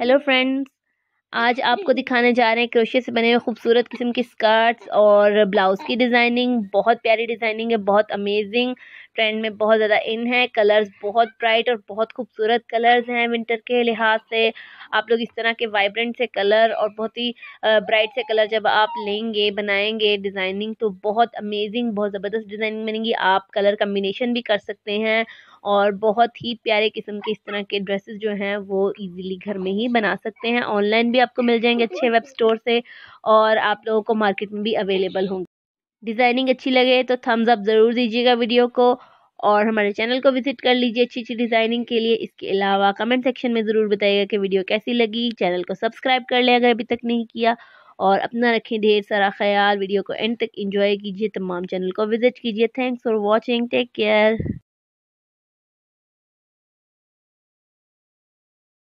hello friends आज आपको दिखाने जा रहे हैं क्रोशे से बने हुए खूबसूरत किस्म के स्कर्ट्स और ब्लाउज़ की डिज़ाइनिंग बहुत प्यारी डिज़ाइनिंग है बहुत अमेजिंग ट्रेंड में बहुत ज़्यादा इन है कलर्स बहुत ब्राइट और बहुत खूबसूरत कलर्स हैं विंटर के लिहाज से आप लोग इस तरह के वाइब्रेंट से कलर और बहुत ही ब्राइट से कलर जब आप लेंगे बनाएंगे डिज़ाइनिंग तो बहुत अमेजिंग बहुत ज़बरदस्त डिज़ाइनिंग बनेंगी आप कलर कम्बिनेशन भी कर सकते हैं और बहुत ही प्यारे किस्म के इस तरह के ड्रेसेस जो हैं वो इजीली घर में ही बना सकते हैं ऑनलाइन भी आपको मिल जाएंगे अच्छे वेब स्टोर से और आप लोगों को मार्केट में भी अवेलेबल होंगे डिज़ाइनिंग अच्छी लगे तो थम्स अप ज़रूर दीजिएगा वीडियो को और हमारे चैनल को विजिट कर लीजिए अच्छी अच्छी डिज़ाइनिंग के लिए इसके अलावा कमेंट सेक्शन में ज़रूर बताइएगा कि वीडियो कैसी लगी चैनल को सब्सक्राइब कर लें अगर अभी तक नहीं किया और अपना रखें ढेर सारा ख्याल वीडियो को एंड तक इंजॉय कीजिए तमाम चैनल को विजिट कीजिए thanks for watching take care